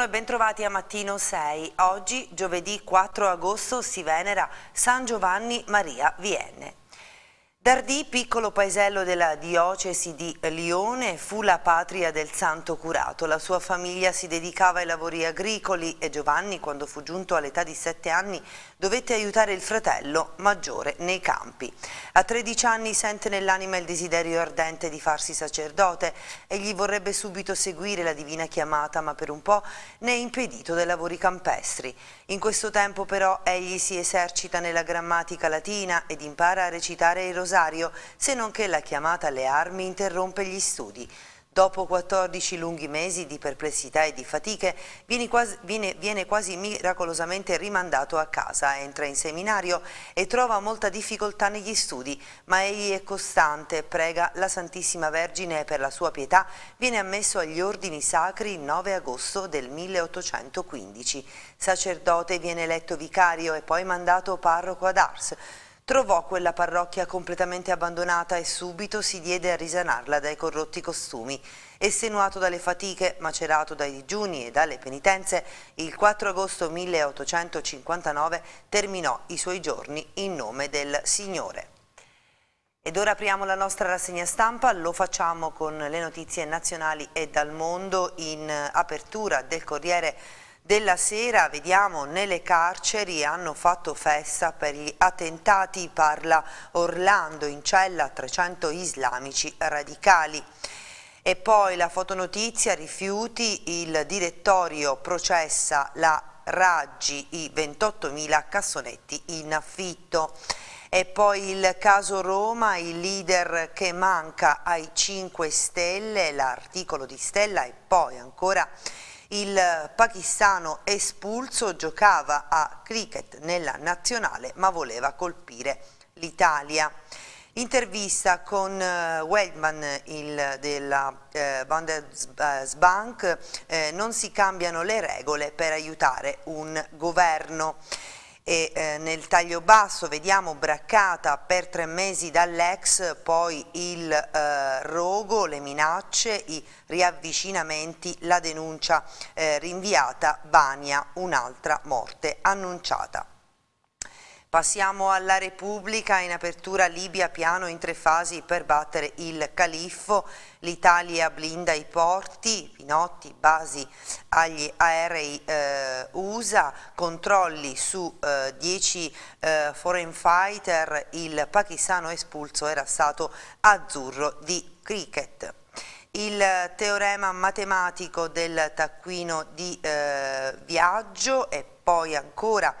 Buongiorno e bentrovati a Mattino 6. Oggi, giovedì 4 agosto, si venera San Giovanni Maria Vienne. Dardì, piccolo paesello della diocesi di Lione, fu la patria del santo curato. La sua famiglia si dedicava ai lavori agricoli e Giovanni, quando fu giunto all'età di sette anni, dovette aiutare il fratello maggiore nei campi. A 13 anni sente nell'anima il desiderio ardente di farsi sacerdote. e gli vorrebbe subito seguire la divina chiamata, ma per un po' ne è impedito dai lavori campestri. In questo tempo però egli si esercita nella grammatica latina ed impara a recitare il rosario, se non che la chiamata alle armi interrompe gli studi. Dopo 14 lunghi mesi di perplessità e di fatiche, viene quasi, viene, viene quasi, miracolosamente rimandato a casa, entra in seminario e trova molta difficoltà negli studi, ma egli è costante, prega la Santissima Vergine per la sua pietà viene ammesso agli ordini sacri il 9 agosto del 1815. Sacerdote viene eletto vicario e poi mandato parroco ad Ars, trovò quella parrocchia completamente abbandonata e subito si diede a risanarla dai corrotti costumi. Estenuato dalle fatiche, macerato dai digiuni e dalle penitenze, il 4 agosto 1859 terminò i suoi giorni in nome del Signore. Ed ora apriamo la nostra rassegna stampa, lo facciamo con le notizie nazionali e dal mondo in apertura del Corriere della sera, vediamo, nelle carceri hanno fatto festa per gli attentati, parla Orlando, in cella 300 islamici radicali. E poi la fotonotizia, rifiuti, il direttorio processa la Raggi, i 28.000 cassonetti in affitto. E poi il caso Roma, il leader che manca ai 5 Stelle, l'articolo di Stella e poi ancora il pakistano espulso giocava a cricket nella nazionale ma voleva colpire l'Italia. Intervista con eh, Weldman il, della eh, Bank, eh, non si cambiano le regole per aiutare un governo e eh, nel taglio basso vediamo braccata per tre mesi dall'ex, poi il eh, rogo, le minacce, i riavvicinamenti, la denuncia eh, rinviata, Bania, un'altra morte annunciata. Passiamo alla Repubblica, in apertura Libia piano in tre fasi per battere il califfo, l'Italia blinda i porti, Pinotti, basi agli aerei eh, USA, controlli su 10 eh, eh, foreign fighter, il pakistano espulso era stato azzurro di cricket. Il teorema matematico del taccuino di eh, viaggio e poi ancora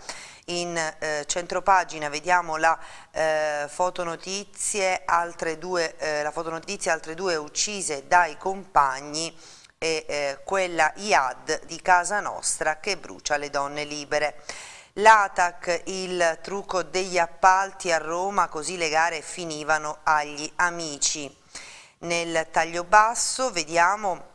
in eh, centropagina vediamo la eh, fotonotizie, altre due, eh, la fotonotizia altre due uccise dai compagni e eh, quella IAD di Casa Nostra che brucia le donne libere. L'ATAC, il trucco degli appalti a Roma, così le gare finivano agli amici. Nel taglio basso vediamo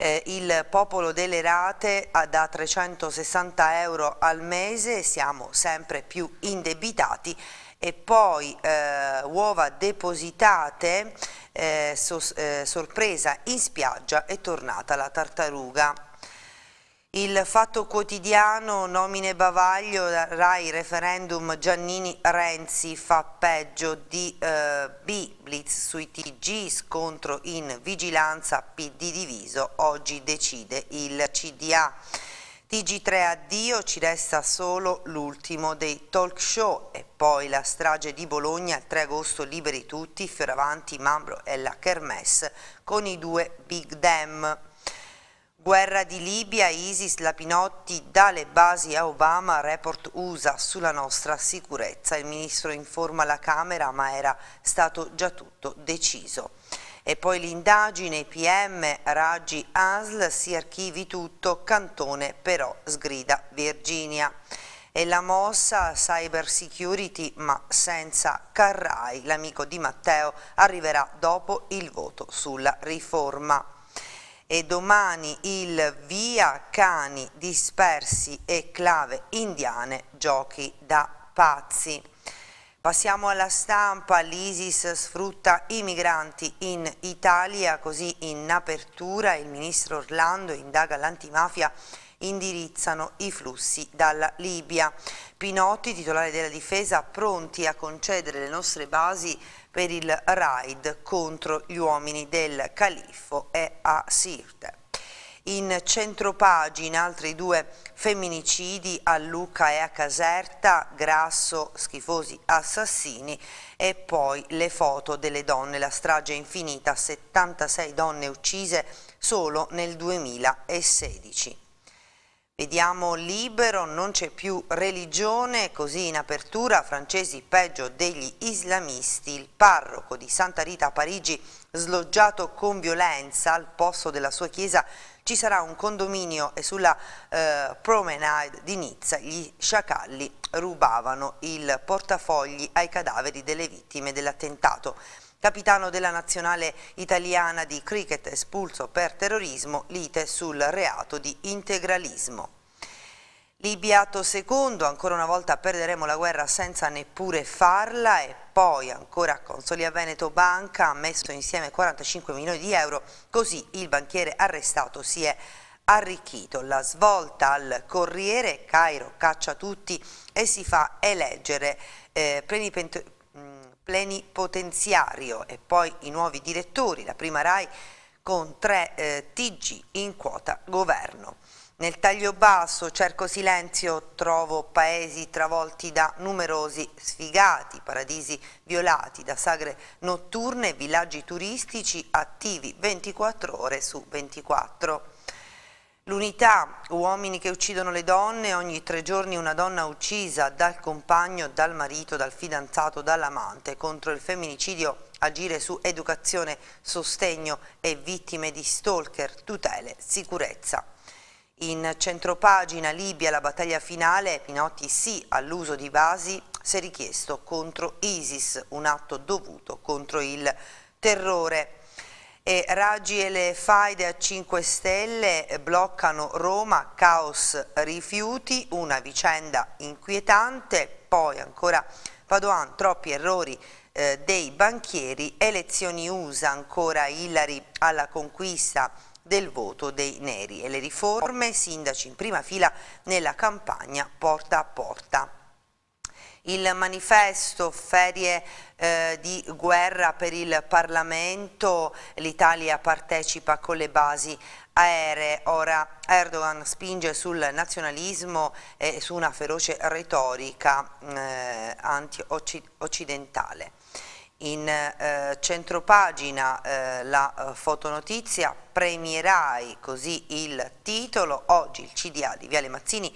eh, il popolo delle rate da 360 euro al mese, siamo sempre più indebitati e poi eh, uova depositate, eh, so, eh, sorpresa in spiaggia è tornata la tartaruga. Il fatto quotidiano nomine Bavaglio, Rai referendum Giannini Renzi fa peggio di eh, B, Blitz sui TG, scontro in vigilanza, PD diviso, oggi decide il CDA. TG3 addio, ci resta solo l'ultimo dei talk show e poi la strage di Bologna, il 3 agosto liberi tutti, Fioravanti, Mambro e la Kermesse con i due Big Dam. Guerra di Libia, Isis, Lapinotti, dà le basi a Obama, report USA sulla nostra sicurezza. Il ministro informa la Camera ma era stato già tutto deciso. E poi l'indagine PM, Raggi, ASL, si archivi tutto, Cantone però sgrida Virginia. E la mossa cyber security ma senza Carrai, l'amico di Matteo, arriverà dopo il voto sulla riforma e domani il Via Cani dispersi e clave indiane giochi da pazzi. Passiamo alla stampa, l'ISIS sfrutta i migranti in Italia, così in apertura il ministro Orlando indaga l'antimafia indirizzano i flussi dalla Libia. Pinotti, titolare della difesa, pronti a concedere le nostre basi per il raid contro gli uomini del califfo e a Sirte. In centropagina altri due femminicidi a Lucca e a Caserta, Grasso, schifosi assassini e poi le foto delle donne, la strage infinita, 76 donne uccise solo nel 2016. Vediamo libero, non c'è più religione, così in apertura francesi peggio degli islamisti, il parroco di Santa Rita a Parigi sloggiato con violenza al posto della sua chiesa ci sarà un condominio e sulla eh, promenade di Nizza gli sciacalli rubavano il portafogli ai cadaveri delle vittime dell'attentato. Capitano della nazionale italiana di cricket espulso per terrorismo, lite sul reato di integralismo. Libiato secondo, ancora una volta perderemo la guerra senza neppure farla e poi ancora Consoli a Veneto Banca ha messo insieme 45 milioni di euro, così il banchiere arrestato si è arricchito. La svolta al Corriere, Cairo caccia tutti e si fa eleggere eh, plenipotenziario plenipotenziario e poi i nuovi direttori, la prima RAI con tre eh, TG in quota governo. Nel taglio basso cerco silenzio, trovo paesi travolti da numerosi sfigati, paradisi violati da sagre notturne, villaggi turistici attivi 24 ore su 24. L'unità, uomini che uccidono le donne, ogni tre giorni una donna uccisa dal compagno, dal marito, dal fidanzato, dall'amante contro il femminicidio, agire su educazione, sostegno e vittime di stalker, tutele, sicurezza. In centropagina Libia la battaglia finale, Pinotti sì all'uso di vasi, se richiesto contro ISIS, un atto dovuto contro il terrore. E Raggi e le Faide a 5 Stelle eh, bloccano Roma, caos rifiuti, una vicenda inquietante, poi ancora Padoan, troppi errori eh, dei banchieri, elezioni USA, ancora Ilari alla conquista del voto dei neri e le riforme, sindaci in prima fila nella campagna porta a porta il manifesto Ferie eh, di guerra per il Parlamento, l'Italia partecipa con le basi aeree, ora Erdogan spinge sul nazionalismo e su una feroce retorica eh, anti-occidentale. In eh, centropagina eh, la eh, fotonotizia Premierai, così il titolo, oggi il CDA di Viale Mazzini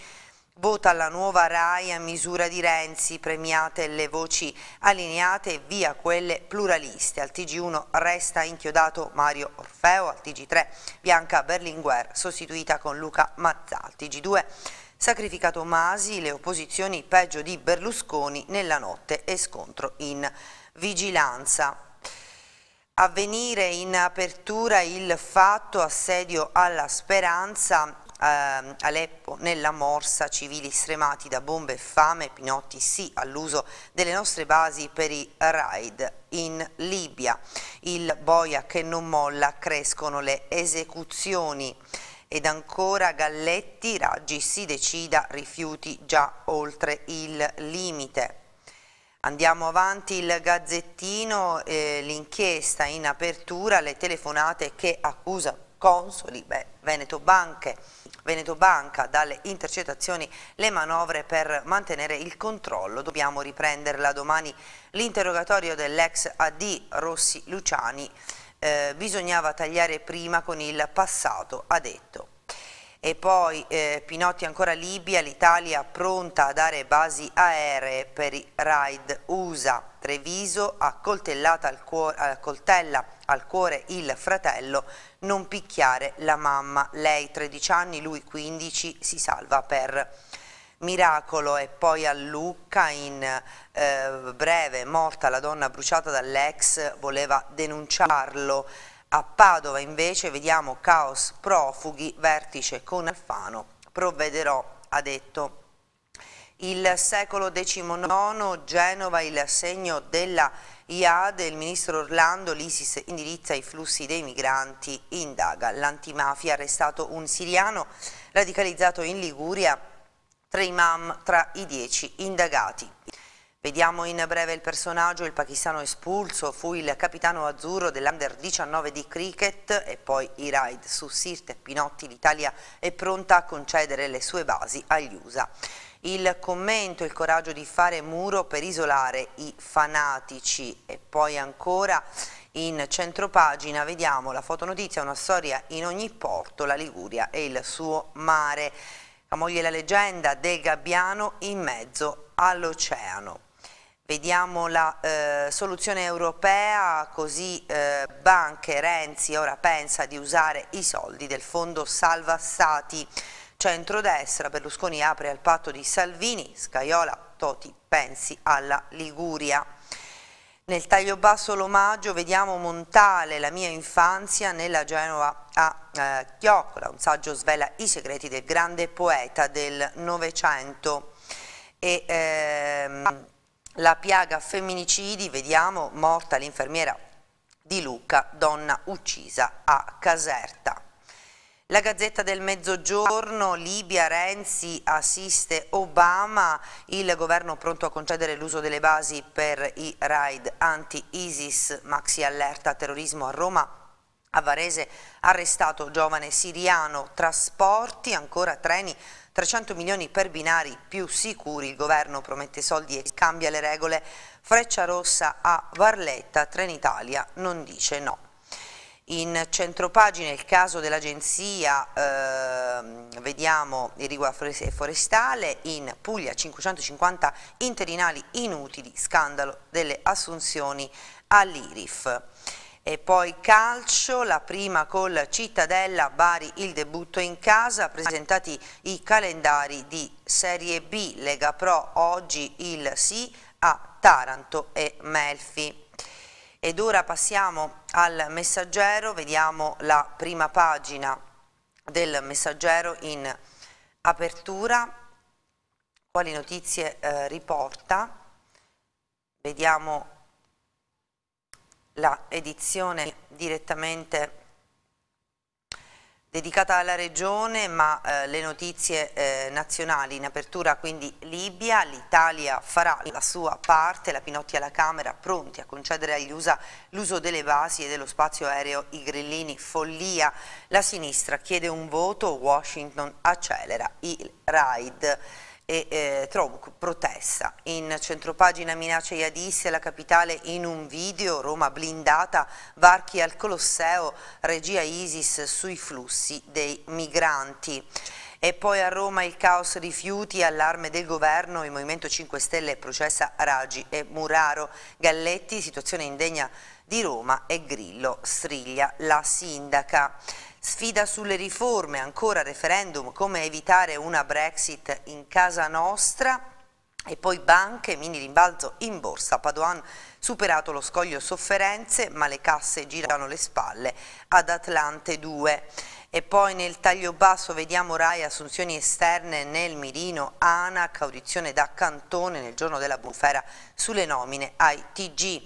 Vota la nuova RAI a misura di Renzi, premiate le voci allineate via quelle pluraliste. Al TG1 resta inchiodato Mario Orfeo, al TG3 Bianca Berlinguer, sostituita con Luca Mazzà. Al TG2 sacrificato Masi, le opposizioni peggio di Berlusconi nella notte e scontro in vigilanza. Avvenire in apertura il fatto assedio alla speranza eh, Aleppo nella morsa, civili stremati da bombe e fame, Pinotti sì all'uso delle nostre basi per i raid in Libia. Il boia che non molla, crescono le esecuzioni. Ed ancora Galletti, Raggi si decida, rifiuti già oltre il limite. Andiamo avanti il gazzettino, eh, l'inchiesta in apertura, le telefonate che accusa Consoli, beh, Veneto, Banche, Veneto Banca, dalle intercettazioni le manovre per mantenere il controllo. Dobbiamo riprenderla domani l'interrogatorio dell'ex AD Rossi Luciani. Eh, bisognava tagliare prima con il passato, ha detto. E poi eh, Pinotti ancora Libia, l'Italia pronta a dare basi aeree per i raid USA. Treviso accoltellata al cuore, coltella al cuore il fratello, non picchiare la mamma, lei 13 anni, lui 15, si salva per miracolo e poi a Lucca in eh, breve morta la donna bruciata dall'ex voleva denunciarlo a Padova invece vediamo caos profughi vertice con Alfano provvederò ha detto il secolo XIX Genova il segno della IAD, il ministro Orlando, l'ISIS indirizza i flussi dei migranti, indaga. L'antimafia ha arrestato un siriano radicalizzato in Liguria, tre imam tra i dieci indagati. Vediamo in breve il personaggio, il pakistano espulso, fu il capitano azzurro dell'Under 19 di cricket e poi i raid su Sirte e Pinotti, l'Italia è pronta a concedere le sue basi agli USA. Il commento, il coraggio di fare muro per isolare i fanatici e poi ancora in centropagina vediamo la fotonotizia, una storia in ogni porto, la Liguria e il suo mare. La moglie e la leggenda del Gabbiano in mezzo all'oceano. Vediamo la eh, soluzione europea, così eh, Banche Renzi ora pensa di usare i soldi del fondo Salva Stati. Centrodestra, Berlusconi apre al patto di Salvini, Scaiola, Toti, pensi alla Liguria. Nel taglio basso l'omaggio vediamo Montale, la mia infanzia nella Genova a eh, Chioccola, un saggio svela i segreti del grande poeta del Novecento e ehm, la piaga femminicidi, vediamo morta l'infermiera di Luca, donna uccisa a Caserta. La Gazzetta del Mezzogiorno, Libia, Renzi assiste Obama, il governo pronto a concedere l'uso delle basi per i raid anti-ISIS, maxi allerta terrorismo a Roma, a Varese arrestato giovane siriano, trasporti, ancora treni, 300 milioni per binari più sicuri, il governo promette soldi e cambia le regole, freccia rossa a Varletta, Trenitalia non dice no. In centropagina il caso dell'agenzia, eh, vediamo riguardo Forestale, in Puglia 550 interinali inutili, scandalo delle assunzioni all'IRIF. E poi calcio, la prima col Cittadella, Bari il debutto in casa, presentati i calendari di Serie B, Lega Pro, oggi il sì a Taranto e Melfi. Ed ora passiamo al messaggero, vediamo la prima pagina del messaggero in apertura, quali notizie eh, riporta. Vediamo la edizione direttamente dedicata alla regione ma eh, le notizie eh, nazionali in apertura quindi Libia, l'Italia farà la sua parte, la Pinotti alla Camera pronti a concedere agli USA l'uso delle basi e dello spazio aereo i grillini follia, la sinistra chiede un voto, Washington accelera il raid e eh, Tronc, protesta. In centropagina minaccia jihadiste, la capitale in un video, Roma blindata, varchi al Colosseo, regia ISIS sui flussi dei migranti. E poi a Roma il caos rifiuti, allarme del governo, il Movimento 5 Stelle processa Raggi e Muraro, Galletti, situazione indegna di Roma e Grillo striglia la sindaca. Sfida sulle riforme, ancora referendum, come evitare una Brexit in casa nostra e poi banche, mini rimbalzo in borsa. Padoan superato lo scoglio sofferenze, ma le casse girano le spalle ad Atlante 2. E poi nel taglio basso vediamo Rai assunzioni esterne nel mirino ANAC, audizione da Cantone nel giorno della bufera sulle nomine ai TG.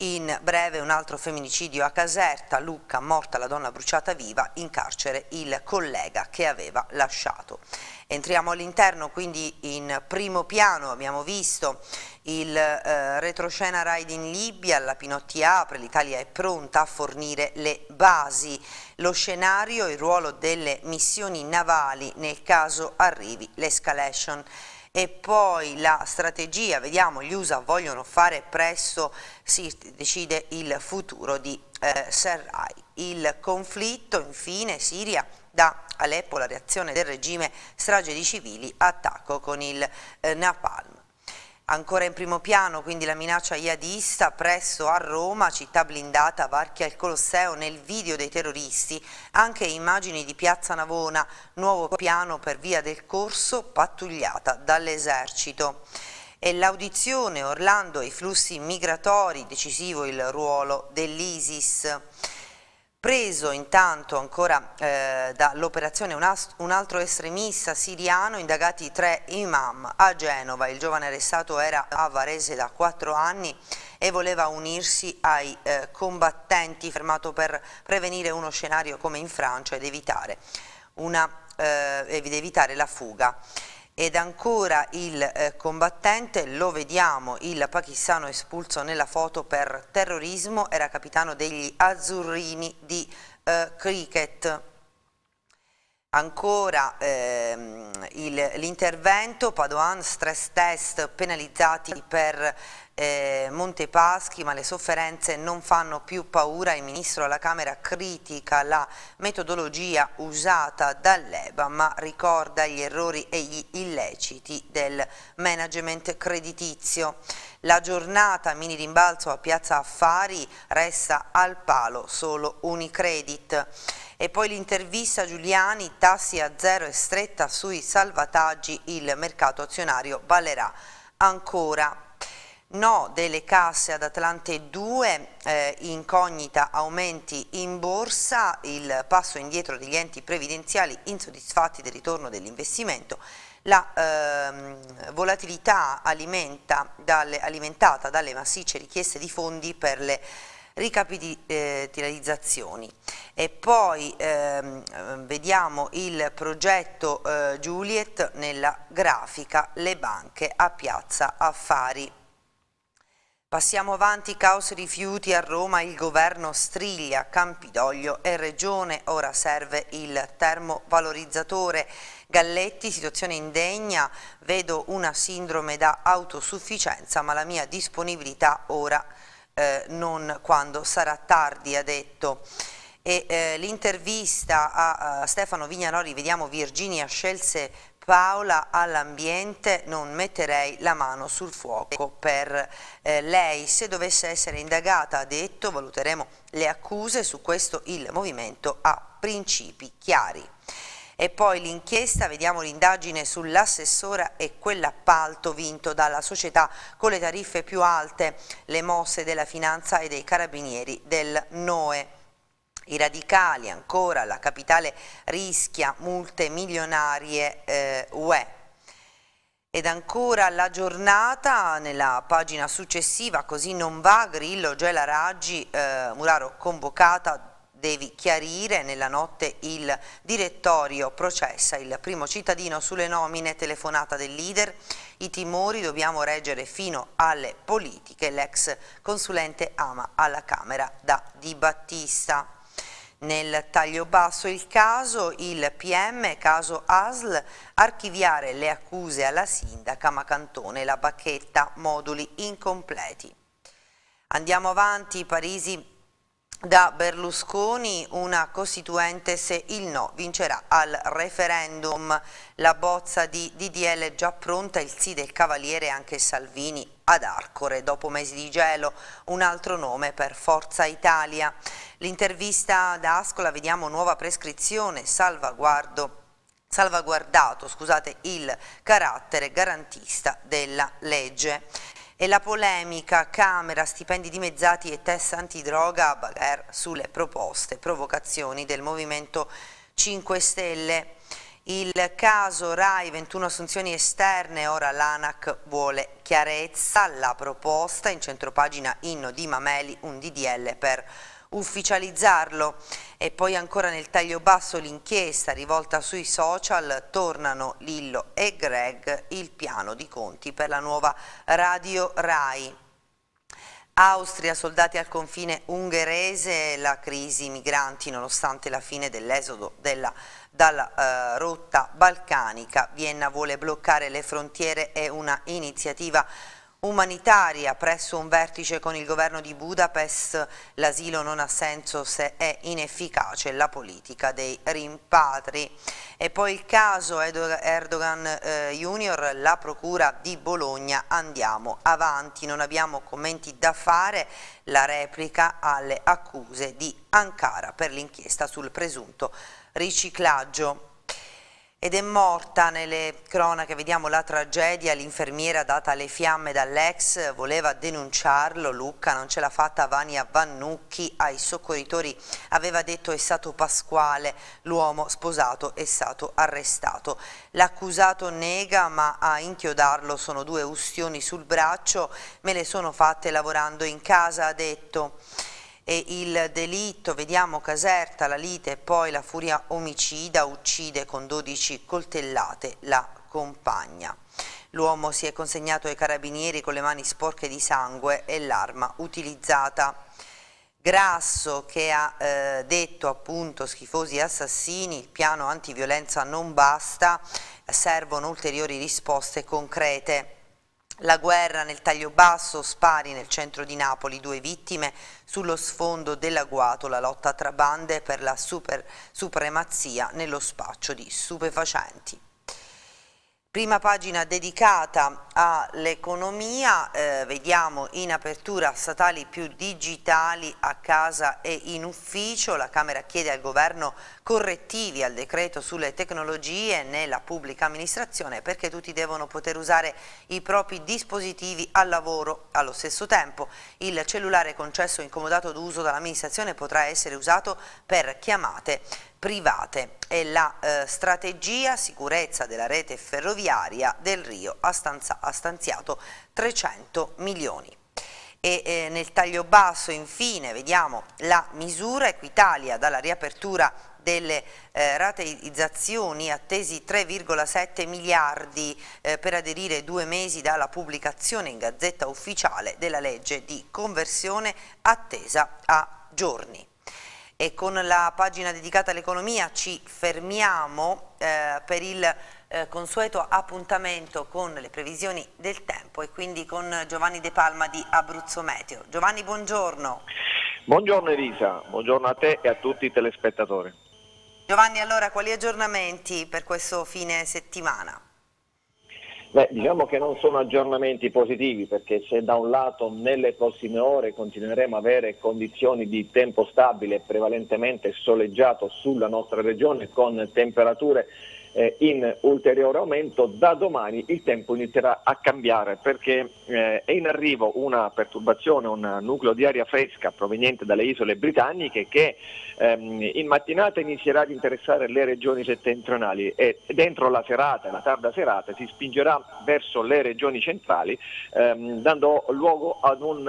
In breve un altro femminicidio a Caserta, Lucca, morta la donna bruciata viva, in carcere il collega che aveva lasciato. Entriamo all'interno, quindi in primo piano abbiamo visto il eh, retroscena raid in Libia, la Pinotti apre, l'Italia è pronta a fornire le basi, lo scenario, il ruolo delle missioni navali nel caso arrivi l'escalation e poi la strategia, vediamo, gli USA vogliono fare presto, si decide il futuro di eh, Serrai. Il conflitto, infine, Siria da Aleppo, la reazione del regime, strage di civili, attacco con il eh, Napalm. Ancora in primo piano quindi la minaccia jihadista presso a Roma, città blindata, varchia il Colosseo nel video dei terroristi, anche immagini di Piazza Navona, nuovo piano per via del corso pattugliata dall'esercito e l'audizione Orlando e i flussi migratori, decisivo il ruolo dell'ISIS. Preso intanto ancora eh, dall'operazione un, un, altro estremista siriano, indagati tre imam a Genova, il giovane arrestato era a Varese da quattro anni e voleva unirsi ai eh, combattenti, fermato per prevenire uno scenario come in Francia ed evitare, una, eh, ed evitare la fuga ed ancora il eh, combattente, lo vediamo, il pakistano espulso nella foto per terrorismo, era capitano degli azzurrini di eh, cricket. Ancora ehm, l'intervento Padoan stress test penalizzati per eh, Montepaschi, ma le sofferenze non fanno più paura. Il ministro alla Camera critica la metodologia usata dall'EBA, ma ricorda gli errori e gli illeciti del management creditizio. La giornata mini rimbalzo a Piazza Affari resta al palo solo Unicredit. E poi l'intervista Giuliani, tassi a zero e stretta sui salvataggi, il mercato azionario ballerà ancora. No delle casse ad Atlante 2, eh, incognita aumenti in borsa, il passo indietro degli enti previdenziali insoddisfatti del ritorno dell'investimento, la ehm, volatilità dalle, alimentata dalle massicce richieste di fondi per le ricapitalizzazioni. E poi ehm, ehm vediamo il progetto eh, Juliet nella grafica Le banche a Piazza Affari. Passiamo avanti, caos rifiuti a Roma, il governo striglia, Campidoglio e Regione, ora serve il termovalorizzatore. Galletti, situazione indegna, vedo una sindrome da autosufficienza ma la mia disponibilità ora eh, non quando sarà tardi, ha detto e eh, l'intervista a, a Stefano Vignanori, vediamo Virginia scelse Paola all'ambiente non metterei la mano sul fuoco per eh, lei. Se dovesse essere indagata, ha detto, valuteremo le accuse, su questo il movimento ha principi chiari. E poi l'inchiesta, vediamo l'indagine sull'assessora e quell'appalto vinto dalla società con le tariffe più alte, le mosse della finanza e dei carabinieri del NOE. I radicali ancora, la capitale rischia multe milionarie eh, UE. Ed ancora la giornata, nella pagina successiva, così non va, Grillo, Gela Raggi, eh, Muraro convocata, devi chiarire nella notte il direttorio processa il primo cittadino sulle nomine telefonata del leader i timori dobbiamo reggere fino alle politiche l'ex consulente ama alla Camera da Di Battista nel taglio basso il caso, il PM, caso ASL, archiviare le accuse alla sindaca Macantone, la bacchetta, moduli incompleti. Andiamo avanti, Parisi da Berlusconi una costituente se il no vincerà al referendum. La bozza di DDL già pronta, il sì del Cavaliere anche Salvini ad Arcore dopo mesi di gelo, un altro nome per Forza Italia. L'intervista da Ascola, vediamo nuova prescrizione, salvaguardo salvaguardato scusate, il carattere garantista della legge. E la polemica Camera, stipendi dimezzati e test antidroga a Bagher sulle proposte, provocazioni del Movimento 5 Stelle. Il caso RAI 21 assunzioni esterne, ora l'ANAC vuole chiarezza, la proposta in centropagina Inno di Mameli, un DDL per ufficializzarlo. E poi ancora nel taglio basso l'inchiesta rivolta sui social, tornano Lillo e Greg il piano di conti per la nuova Radio RAI. Austria, soldati al confine ungherese, la crisi migranti nonostante la fine dell'esodo della, dalla eh, rotta balcanica. Vienna vuole bloccare le frontiere, è una iniziativa umanitaria presso un vertice con il governo di Budapest l'asilo non ha senso se è inefficace la politica dei rimpatri e poi il caso Erdogan eh, Junior la procura di Bologna andiamo avanti non abbiamo commenti da fare la replica alle accuse di Ankara per l'inchiesta sul presunto riciclaggio ed è morta nelle cronache, vediamo la tragedia, l'infermiera data alle fiamme dall'ex, voleva denunciarlo, Lucca non ce l'ha fatta, Vania Vannucchi ai soccorritori aveva detto è stato Pasquale, l'uomo sposato è stato arrestato. L'accusato nega ma a inchiodarlo sono due ustioni sul braccio, me le sono fatte lavorando in casa, ha detto e il delitto, vediamo Caserta, la lite e poi la furia omicida, uccide con 12 coltellate la compagna. L'uomo si è consegnato ai carabinieri con le mani sporche di sangue e l'arma utilizzata. Grasso che ha eh, detto appunto schifosi assassini, il piano antiviolenza non basta, servono ulteriori risposte concrete. La guerra nel taglio basso, spari nel centro di Napoli, due vittime sullo sfondo dell'agguato, la lotta tra bande per la super, supremazia nello spaccio di stupefacenti. Prima pagina dedicata all'economia, eh, vediamo in apertura statali più digitali a casa e in ufficio, la Camera chiede al governo correttivi al decreto sulle tecnologie nella pubblica amministrazione perché tutti devono poter usare i propri dispositivi al lavoro. Allo stesso tempo il cellulare concesso incomodato d'uso dall'amministrazione potrà essere usato per chiamate private e la eh, strategia sicurezza della rete ferroviaria del Rio ha, stanza, ha stanziato 300 milioni. E, eh, nel taglio basso infine vediamo la misura Equitalia dalla riapertura delle eh, rateizzazioni attesi 3,7 miliardi eh, per aderire due mesi dalla pubblicazione in gazzetta ufficiale della legge di conversione attesa a giorni. E con la pagina dedicata all'economia ci fermiamo eh, per il eh, consueto appuntamento con le previsioni del tempo e quindi con Giovanni De Palma di Abruzzo Meteo. Giovanni, buongiorno. Buongiorno Elisa, buongiorno a te e a tutti i telespettatori. Giovanni, allora quali aggiornamenti per questo fine settimana? Beh, diciamo che non sono aggiornamenti positivi perché se da un lato nelle prossime ore continueremo a avere condizioni di tempo stabile prevalentemente soleggiato sulla nostra regione con temperature eh, in ulteriore aumento, da domani il tempo inizierà a cambiare perché eh, è in arrivo una perturbazione, un nucleo di aria fresca proveniente dalle isole britanniche che ehm, in mattinata inizierà ad interessare le regioni settentrionali e dentro la serata, la tarda serata, si spingerà verso le regioni centrali ehm, dando luogo ad un,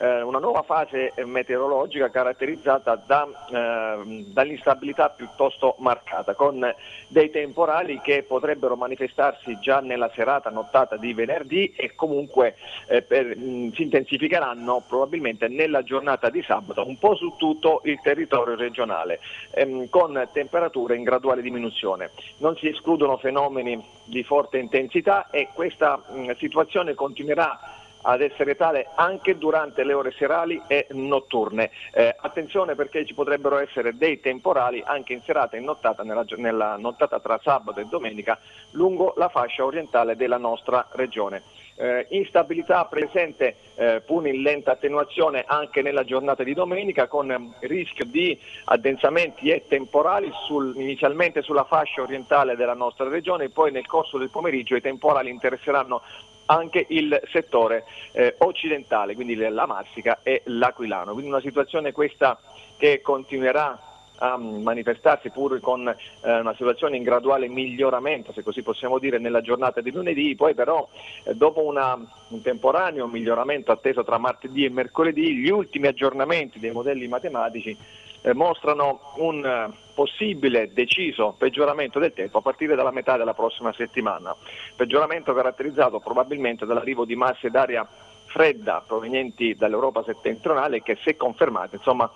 eh, una nuova fase meteorologica caratterizzata da, ehm, dall'instabilità piuttosto marcata con dei tempi temporali che potrebbero manifestarsi già nella serata nottata di venerdì e comunque eh, per, mh, si intensificheranno probabilmente nella giornata di sabato un po' su tutto il territorio regionale ehm, con temperature in graduale diminuzione. Non si escludono fenomeni di forte intensità e questa mh, situazione continuerà ad essere tale anche durante le ore serali e notturne. Eh, attenzione perché ci potrebbero essere dei temporali anche in serata e in nottata, nella, nella nottata tra sabato e domenica, lungo la fascia orientale della nostra regione. Eh, instabilità presente eh, pur in lenta attenuazione anche nella giornata di domenica con ehm, rischio di addensamenti e temporali sul, inizialmente sulla fascia orientale della nostra regione e poi nel corso del pomeriggio i temporali interesseranno anche il settore eh, occidentale, quindi la Marsica e l'Aquilano. Quindi una situazione questa che continuerà a manifestarsi pur con eh, una situazione in graduale miglioramento, se così possiamo dire, nella giornata di lunedì, poi però eh, dopo una, un temporaneo miglioramento atteso tra martedì e mercoledì, gli ultimi aggiornamenti dei modelli matematici eh, mostrano un eh, possibile deciso peggioramento del tempo a partire dalla metà della prossima settimana. Peggioramento caratterizzato probabilmente dall'arrivo di masse d'aria fredda provenienti dall'Europa settentrionale che se confermate insomma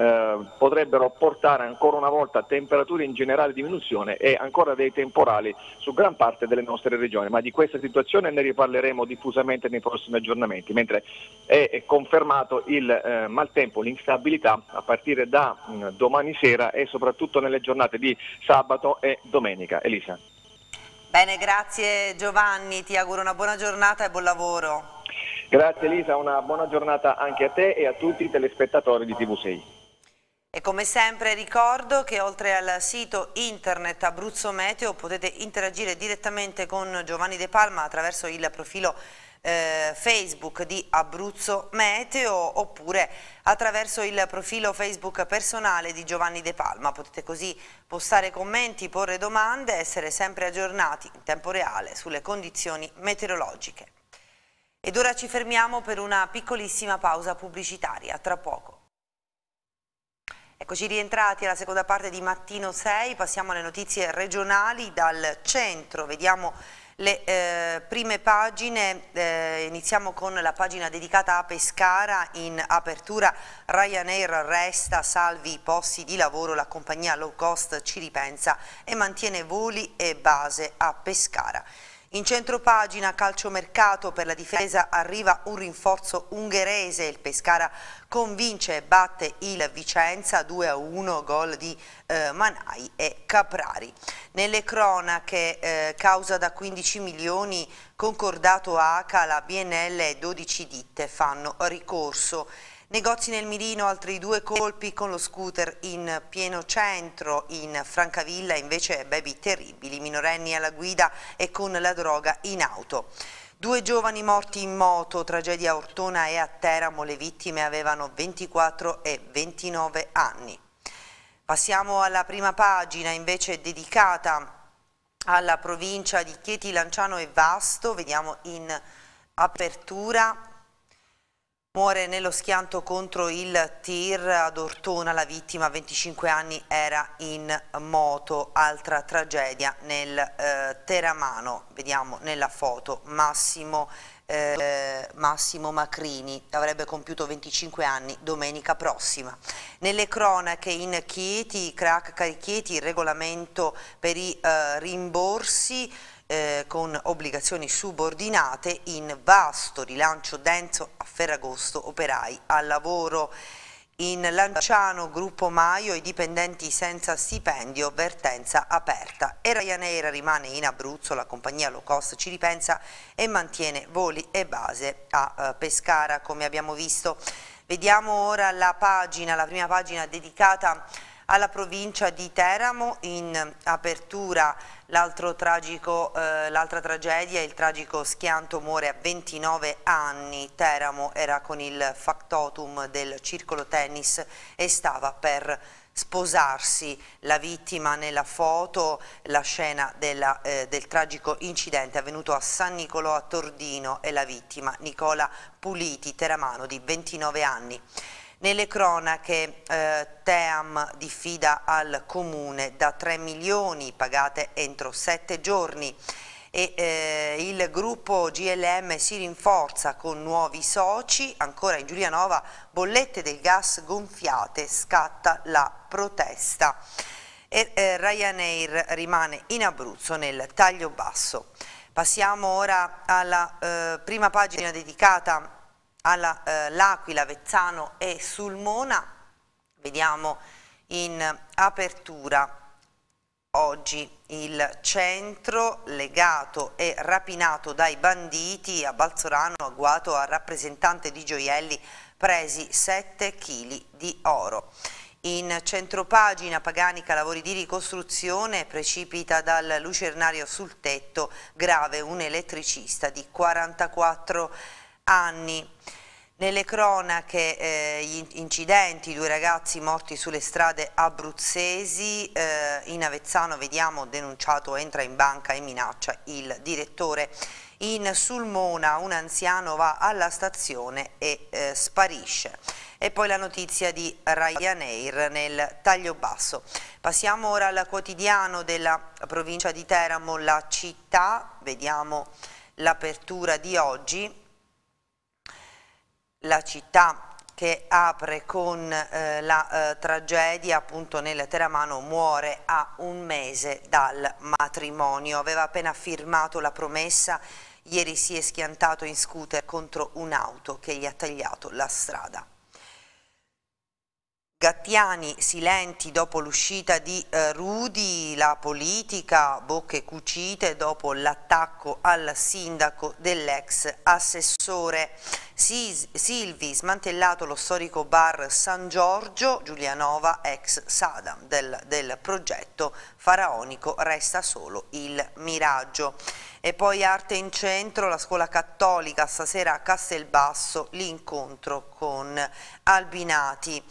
eh, potrebbero portare ancora una volta temperature in generale diminuzione e ancora dei temporali su gran parte delle nostre regioni, ma di questa situazione ne riparleremo diffusamente nei prossimi aggiornamenti, mentre è, è confermato il eh, maltempo, l'instabilità a partire da mh, mm, domani sera e soprattutto nelle giornate di sabato e domenica. Elisa. Bene, grazie Giovanni, ti auguro una buona giornata e buon lavoro. Grazie Elisa, una buona giornata anche a te e a tutti i telespettatori di TV6. E come sempre ricordo che oltre al sito internet Abruzzo Meteo potete interagire direttamente con Giovanni De Palma attraverso il profilo eh, Facebook di Abruzzo Meteo oppure attraverso il profilo Facebook personale di Giovanni De Palma. Potete così postare commenti, porre domande e essere sempre aggiornati in tempo reale sulle condizioni meteorologiche. Ed ora ci fermiamo per una piccolissima pausa pubblicitaria. Tra poco. Eccoci rientrati alla seconda parte di Mattino 6, passiamo alle notizie regionali dal centro, vediamo le eh, prime pagine, eh, iniziamo con la pagina dedicata a Pescara, in apertura Ryanair resta, salvi i posti di lavoro, la compagnia low cost ci ripensa e mantiene voli e base a Pescara. In centropagina calciomercato per la difesa arriva un rinforzo ungherese, il Pescara convince e batte il Vicenza 2-1 gol di eh, Manai e Caprari. Nelle cronache eh, causa da 15 milioni concordato ACA, la BNL e 12 ditte fanno ricorso. Negozi nel Mirino, altri due colpi con lo scooter in pieno centro, in Francavilla invece bevi terribili, minorenni alla guida e con la droga in auto. Due giovani morti in moto, tragedia a Ortona e a Teramo, le vittime avevano 24 e 29 anni. Passiamo alla prima pagina invece dedicata alla provincia di Chieti, Lanciano e Vasto, vediamo in apertura Muore nello schianto contro il tir ad Ortona, la vittima a 25 anni era in moto, altra tragedia nel eh, Teramano, vediamo nella foto Massimo, eh, Massimo Macrini, avrebbe compiuto 25 anni domenica prossima. Nelle cronache in Chieti, crack Carichieti, il regolamento per i eh, rimborsi, eh, con obbligazioni subordinate in vasto rilancio denso a Ferragosto operai al lavoro. In Lanciano, gruppo Maio, i dipendenti senza stipendio, vertenza aperta. E Ryanair rimane in Abruzzo, la compagnia low cost ci ripensa e mantiene voli e base a eh, Pescara, come abbiamo visto. Vediamo ora la pagina, la prima pagina dedicata a alla provincia di Teramo in apertura eh, l'altra eh, tragedia, il tragico schianto muore a 29 anni, Teramo era con il factotum del circolo tennis e stava per sposarsi la vittima nella foto, la scena della, eh, del tragico incidente avvenuto a San Nicolò a Tordino e la vittima Nicola Puliti, teramano di 29 anni. Nelle cronache eh, Team diffida al Comune da 3 milioni pagate entro 7 giorni e eh, il gruppo GLM si rinforza con nuovi soci, ancora in Giulianova bollette del gas gonfiate, scatta la protesta e eh, Ryanair rimane in Abruzzo nel taglio basso. Passiamo ora alla eh, prima pagina dedicata all'Aquila, eh, Vezzano e Sulmona, vediamo in apertura oggi il centro legato e rapinato dai banditi a Balzorano agguato al rappresentante di gioielli presi 7 kg di oro. In centropagina Paganica lavori di ricostruzione precipita dal lucernario sul tetto grave un elettricista di 44 anni. Nelle cronache eh, gli incidenti, due ragazzi morti sulle strade abruzzesi, eh, in Avezzano vediamo denunciato entra in banca e minaccia il direttore. In Sulmona un anziano va alla stazione e eh, sparisce. E poi la notizia di Ryanair nel taglio basso. Passiamo ora al quotidiano della provincia di Teramo, la città, vediamo l'apertura di oggi la città che apre con eh, la eh, tragedia, appunto nel Teramano muore a un mese dal matrimonio, aveva appena firmato la promessa, ieri si è schiantato in scooter contro un'auto che gli ha tagliato la strada. Gattiani silenti dopo l'uscita di eh, Rudi, la politica, bocche cucite dopo l'attacco al sindaco dell'ex assessore Silvi, smantellato lo storico bar San Giorgio, Giulianova ex Sadam del, del progetto faraonico, resta solo il miraggio. E poi Arte in Centro, la scuola cattolica, stasera a Castelbasso l'incontro con Albinati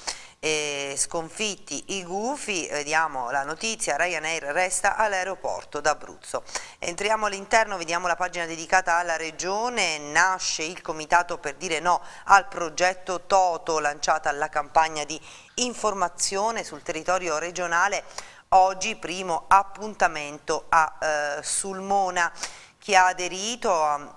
eh, sconfitti i gufi, vediamo eh, la notizia, Ryanair resta all'aeroporto d'Abruzzo. Entriamo all'interno, vediamo la pagina dedicata alla regione, nasce il comitato per dire no al progetto Toto lanciata alla campagna di informazione sul territorio regionale, oggi primo appuntamento a eh, Sulmona. Chi ha aderito a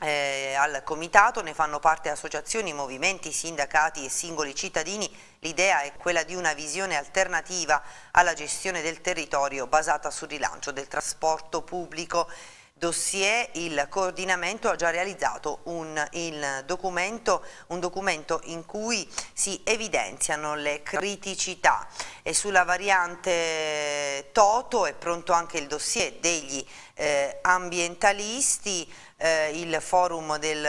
eh, al comitato, ne fanno parte associazioni, movimenti, sindacati e singoli cittadini. L'idea è quella di una visione alternativa alla gestione del territorio basata sul rilancio del trasporto pubblico dossier il coordinamento ha già realizzato un, documento, un documento in cui si evidenziano le criticità e sulla variante Toto è pronto anche il dossier degli eh, ambientalisti, eh, il forum del,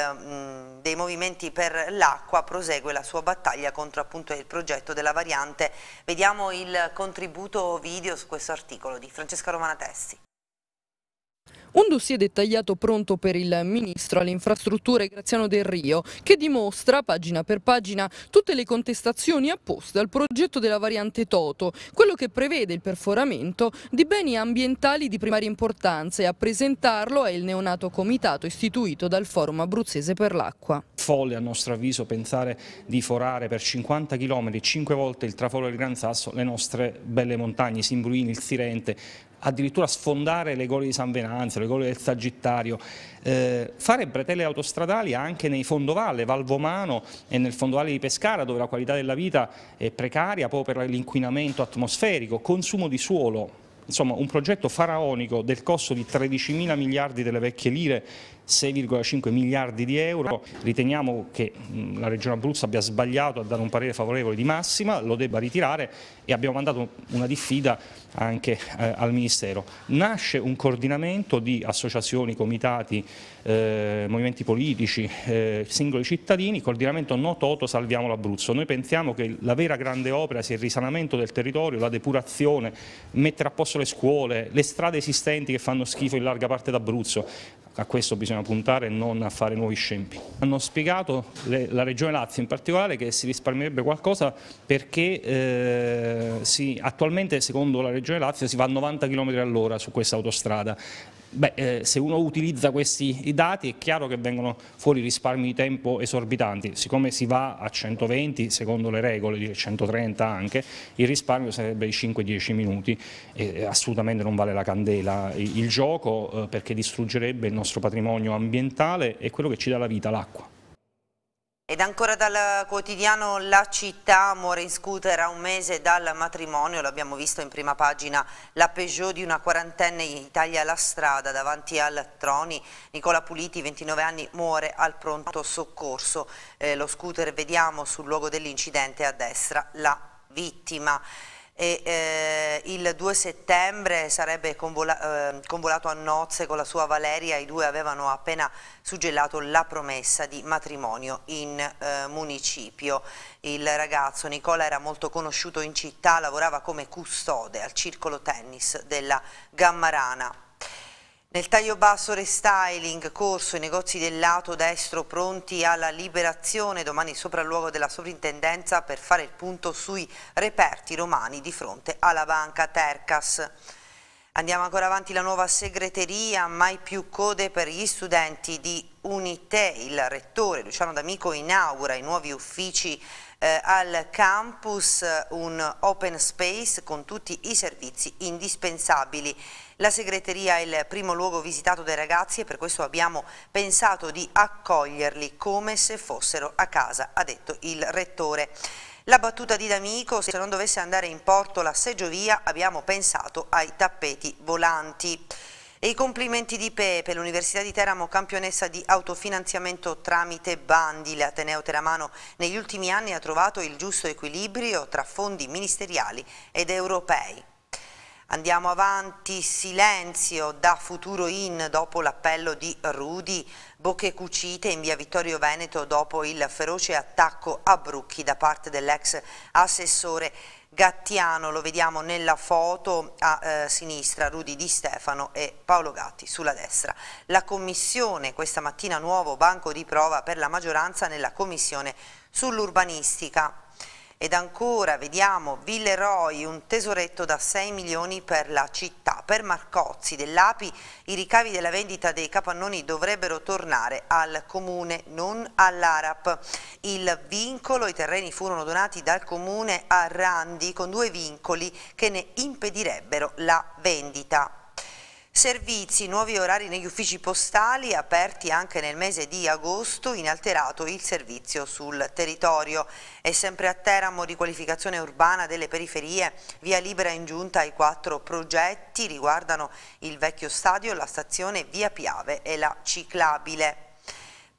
mh, dei movimenti per l'acqua prosegue la sua battaglia contro appunto il progetto della variante. Vediamo il contributo video su questo articolo di Francesca Romanatessi. Un dossier dettagliato pronto per il ministro alle infrastrutture Graziano Del Rio che dimostra, pagina per pagina, tutte le contestazioni apposte al progetto della variante Toto, quello che prevede il perforamento di beni ambientali di primaria importanza e a presentarlo è il neonato comitato istituito dal Forum Abruzzese per l'Acqua. Folle a nostro avviso pensare di forare per 50 km, 5 volte il traforo del Gran Sasso, le nostre belle montagne, Simbruini, il Sirente, addirittura sfondare le gole di San Venanzio, le gole del Sagittario, eh, fare bretelle autostradali anche nei fondovalle, Valvomano e nel fondovalle di Pescara dove la qualità della vita è precaria proprio per l'inquinamento atmosferico, consumo di suolo, insomma un progetto faraonico del costo di 13 mila miliardi delle vecchie lire 6,5 miliardi di euro. Riteniamo che mm, la Regione Abruzzo abbia sbagliato a dare un parere favorevole di massima, lo debba ritirare e abbiamo mandato una diffida anche eh, al Ministero. Nasce un coordinamento di associazioni, comitati, eh, movimenti politici, eh, singoli cittadini, coordinamento no toto salviamo l'Abruzzo. Noi pensiamo che la vera grande opera sia il risanamento del territorio, la depurazione, mettere a posto le scuole, le strade esistenti che fanno schifo in larga parte d'Abruzzo a questo bisogna puntare e non a fare nuovi scempi. Hanno spiegato le, la Regione Lazio in particolare che si risparmierebbe qualcosa perché eh, si, attualmente secondo la Regione Lazio si va a 90 km all'ora su questa autostrada Beh, eh, se uno utilizza questi dati è chiaro che vengono fuori risparmi di tempo esorbitanti, siccome si va a 120 secondo le regole, 130 anche, il risparmio sarebbe di 5-10 minuti, eh, assolutamente non vale la candela il, il gioco eh, perché distruggerebbe il nostro patrimonio ambientale e quello che ci dà la vita, l'acqua. Ed ancora dal quotidiano La Città, muore in scooter a un mese dal matrimonio, l'abbiamo visto in prima pagina, la Peugeot di una quarantenne in Italia la strada davanti al Troni, Nicola Puliti, 29 anni, muore al pronto soccorso, eh, lo scooter vediamo sul luogo dell'incidente a destra, la vittima e eh, il 2 settembre sarebbe convola eh, convolato a nozze con la sua Valeria, i due avevano appena suggellato la promessa di matrimonio in eh, municipio. Il ragazzo Nicola era molto conosciuto in città, lavorava come custode al circolo tennis della Gammarana. Nel taglio basso restyling, corso i negozi del lato destro pronti alla liberazione, domani sopra il luogo della sovrintendenza per fare il punto sui reperti romani di fronte alla banca Tercas. Andiamo ancora avanti la nuova segreteria, mai più code per gli studenti di Unite. Il rettore Luciano D'Amico inaugura i nuovi uffici eh, al campus eh, un open space con tutti i servizi indispensabili. La segreteria è il primo luogo visitato dai ragazzi e per questo abbiamo pensato di accoglierli come se fossero a casa, ha detto il rettore. La battuta di D'Amico, se non dovesse andare in porto la seggiovia abbiamo pensato ai tappeti volanti. E i complimenti di Pepe, l'Università di Teramo campionessa di autofinanziamento tramite bandi. L'Ateneo Teramano negli ultimi anni ha trovato il giusto equilibrio tra fondi ministeriali ed europei. Andiamo avanti, silenzio da Futuro In dopo l'appello di Rudi, bocche cucite in via Vittorio Veneto dopo il feroce attacco a Brucchi da parte dell'ex assessore Gattiano, lo vediamo nella foto a eh, sinistra, Rudi Di Stefano e Paolo Gatti sulla destra. La commissione, questa mattina nuovo banco di prova per la maggioranza nella commissione sull'urbanistica ed ancora vediamo Villeroi, un tesoretto da 6 milioni per la città. Per Marcozzi dell'API i ricavi della vendita dei capannoni dovrebbero tornare al comune, non all'ARAP. Il vincolo, i terreni furono donati dal comune a Randi con due vincoli che ne impedirebbero la vendita. Servizi, nuovi orari negli uffici postali aperti anche nel mese di agosto, inalterato il servizio sul territorio. E sempre a Teramo, riqualificazione urbana delle periferie, via libera in giunta ai quattro progetti, riguardano il vecchio stadio, la stazione Via Piave e la ciclabile.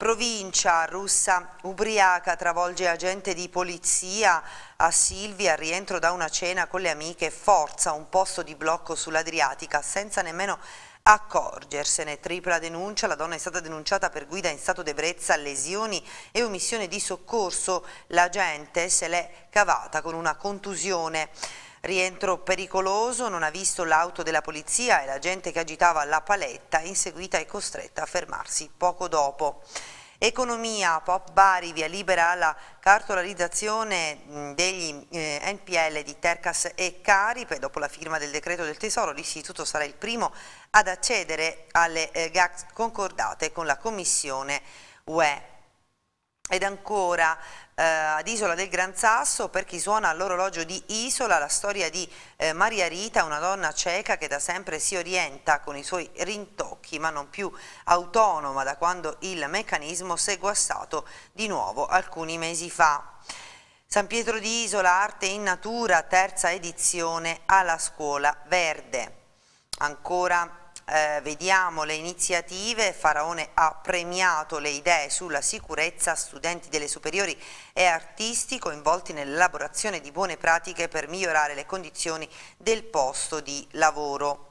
Provincia russa ubriaca travolge agente di polizia a Silvia, rientro da una cena con le amiche, forza un posto di blocco sull'Adriatica senza nemmeno accorgersene. Tripla denuncia, la donna è stata denunciata per guida in stato d'ebrezza, lesioni e omissione di soccorso. L'agente se l'è cavata con una contusione. Rientro pericoloso, non ha visto l'auto della polizia e la gente che agitava la paletta, inseguita e costretta a fermarsi poco dopo. Economia, Pop Bari, via libera alla cartolarizzazione mm, degli eh, NPL di Tercas e Caripe. Dopo la firma del decreto del Tesoro, l'Istituto sarà il primo ad accedere alle eh, GAC concordate con la Commissione UE. Ed ancora eh, ad Isola del Gran Sasso, per chi suona all'orologio di Isola, la storia di eh, Maria Rita, una donna cieca che da sempre si orienta con i suoi rintocchi, ma non più autonoma da quando il meccanismo si è guastato di nuovo alcuni mesi fa. San Pietro di Isola, Arte in Natura, terza edizione alla Scuola Verde. Ancora eh, vediamo le iniziative, Faraone ha premiato le idee sulla sicurezza, studenti delle superiori e artisti coinvolti nell'elaborazione di buone pratiche per migliorare le condizioni del posto di lavoro.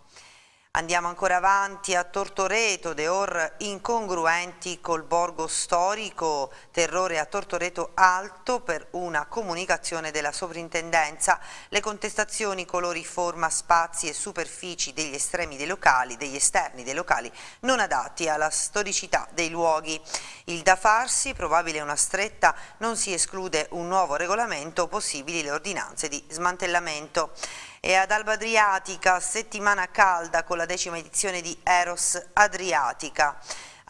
Andiamo ancora avanti a Tortoreto, Deor incongruenti col borgo storico, terrore a Tortoreto alto per una comunicazione della sovrintendenza, le contestazioni colori, forma, spazi e superfici degli estremi dei locali, degli esterni dei locali non adatti alla storicità dei luoghi. Il da farsi, probabile una stretta, non si esclude un nuovo regolamento, possibili le ordinanze di smantellamento e ad Alba Adriatica settimana calda con la decima edizione di Eros Adriatica.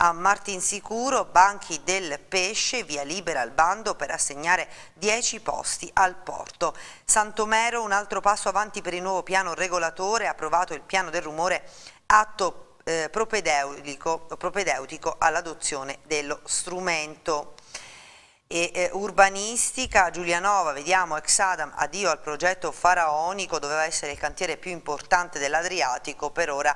A Martinsicuro, Banchi del Pesce, via libera al bando per assegnare 10 posti al porto. Santomero, un altro passo avanti per il nuovo piano regolatore, approvato il piano del rumore atto eh, propedeutico, propedeutico all'adozione dello strumento e eh, urbanistica Giulianova, vediamo ex Adam, addio al progetto faraonico, doveva essere il cantiere più importante dell'Adriatico, per ora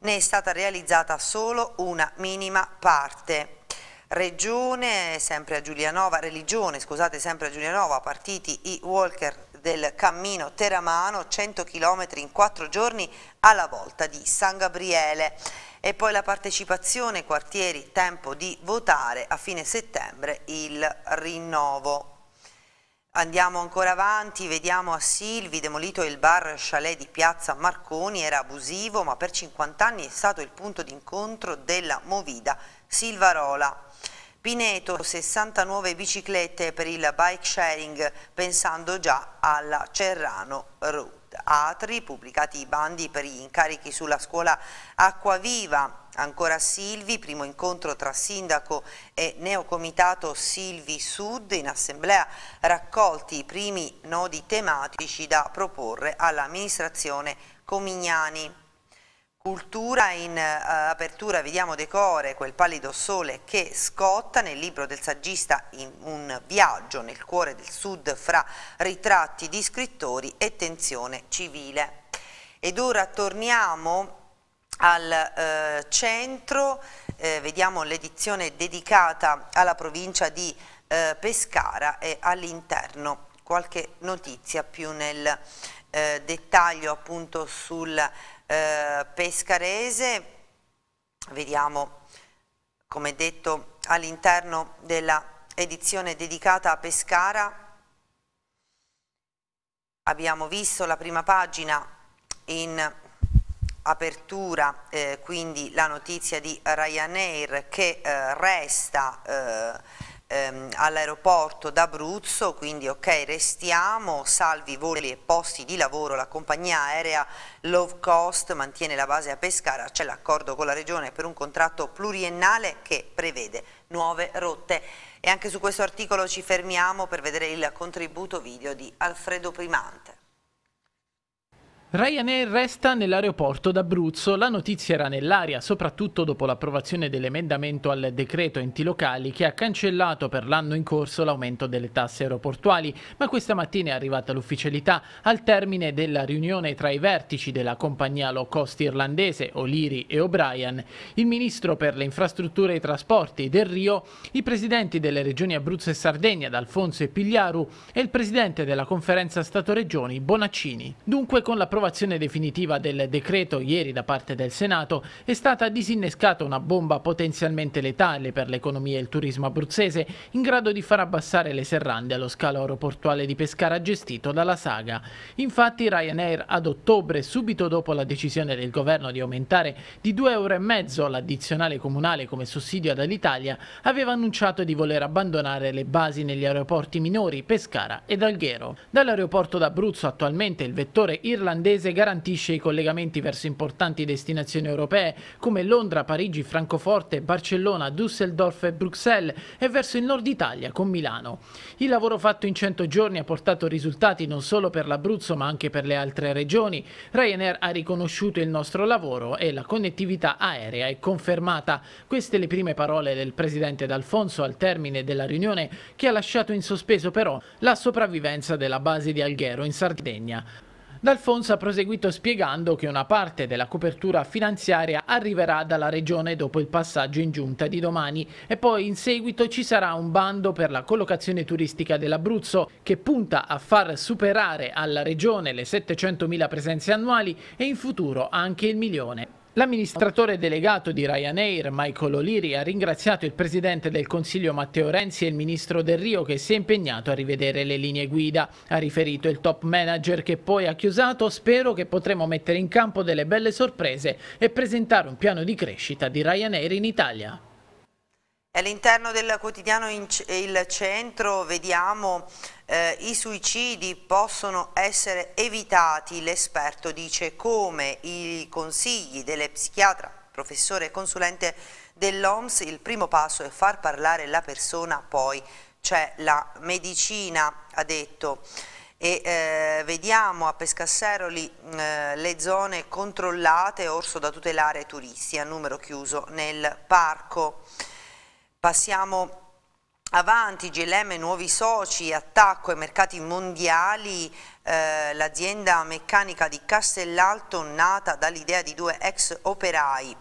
ne è stata realizzata solo una minima parte. Regione, sempre a Giulianova, religione, scusate, sempre a Giulianova, partiti i Walker del cammino Teramano, 100 km in 4 giorni alla volta di San Gabriele. E poi la partecipazione, quartieri, tempo di votare a fine settembre il rinnovo. Andiamo ancora avanti, vediamo a Silvi, demolito il bar chalet di piazza Marconi, era abusivo ma per 50 anni è stato il punto d'incontro della Movida Silvarola. Pineto, 69 biciclette per il bike sharing pensando già alla Cerrano Route. Atri, pubblicati i bandi per gli incarichi sulla scuola Acquaviva. Ancora Silvi, primo incontro tra sindaco e neocomitato Silvi Sud, in assemblea raccolti i primi nodi tematici da proporre all'amministrazione Comignani. Cultura in uh, apertura vediamo decore quel pallido sole che scotta nel libro del saggista in un viaggio nel cuore del sud fra ritratti di scrittori e tensione civile. Ed ora torniamo al uh, centro, eh, vediamo l'edizione dedicata alla provincia di uh, Pescara e all'interno qualche notizia più nel dettaglio appunto sul eh, pescarese, vediamo come detto all'interno della edizione dedicata a Pescara, abbiamo visto la prima pagina in apertura, eh, quindi la notizia di Ryanair che eh, resta eh, ehm, all'aeroporto d'Abruzzo, quindi ok restiamo, salvi voli e posti di lavoro, la compagnia aerea Low Cost mantiene la base a Pescara, c'è l'accordo con la regione per un contratto pluriennale che prevede nuove rotte. E anche su questo articolo ci fermiamo per vedere il contributo video di Alfredo Primante. Ryanair resta nell'aeroporto d'Abruzzo. La notizia era nell'aria, soprattutto dopo l'approvazione dell'emendamento al decreto enti locali che ha cancellato per l'anno in corso l'aumento delle tasse aeroportuali. Ma questa mattina è arrivata l'ufficialità al termine della riunione tra i vertici della compagnia low cost irlandese O'Leary e O'Brien, il ministro per le infrastrutture e i trasporti del Rio, i presidenti delle regioni Abruzzo e Sardegna D'Alfonso e Pigliaru e il presidente della conferenza Stato-Regioni Bonaccini. Dunque con la l'approvazione definitiva del decreto ieri da parte del Senato è stata disinnescata una bomba potenzialmente letale per l'economia e il turismo abruzzese, in grado di far abbassare le serrande allo scalo aeroportuale di Pescara gestito dalla Saga. Infatti Ryanair ad ottobre, subito dopo la decisione del governo di aumentare di 2,5 euro l'addizionale comunale come sussidio dall'Italia, aveva annunciato di voler abbandonare le basi negli aeroporti minori Pescara ed Alghero. Dall'aeroporto d'Abruzzo attualmente il vettore irlandese irlandese garantisce i collegamenti verso importanti destinazioni europee come Londra, Parigi, Francoforte, Barcellona, Düsseldorf e Bruxelles e verso il nord Italia con Milano. Il lavoro fatto in 100 giorni ha portato risultati non solo per l'Abruzzo ma anche per le altre regioni. Ryanair ha riconosciuto il nostro lavoro e la connettività aerea è confermata. Queste le prime parole del presidente D'Alfonso al termine della riunione che ha lasciato in sospeso però la sopravvivenza della base di Alghero in Sardegna. D'Alfonso ha proseguito spiegando che una parte della copertura finanziaria arriverà dalla Regione dopo il passaggio in giunta di domani e poi in seguito ci sarà un bando per la collocazione turistica dell'Abruzzo che punta a far superare alla Regione le 700.000 presenze annuali e in futuro anche il milione. L'amministratore delegato di Ryanair, Michael O'Leary, ha ringraziato il presidente del Consiglio Matteo Renzi e il ministro Del Rio che si è impegnato a rivedere le linee guida. Ha riferito il top manager che poi ha chiusato, spero che potremo mettere in campo delle belle sorprese e presentare un piano di crescita di Ryanair in Italia. All'interno del quotidiano Il Centro vediamo eh, i suicidi possono essere evitati, l'esperto dice come i consigli delle psichiatra, professore e consulente dell'OMS, il primo passo è far parlare la persona, poi c'è la medicina, ha detto e eh, vediamo a Pescasseroli mm, eh, le zone controllate orso da tutelare turisti a numero chiuso nel parco passiamo a... Avanti, GLM, nuovi soci, attacco ai mercati mondiali, eh, l'azienda meccanica di Castellalto nata dall'idea di due ex operai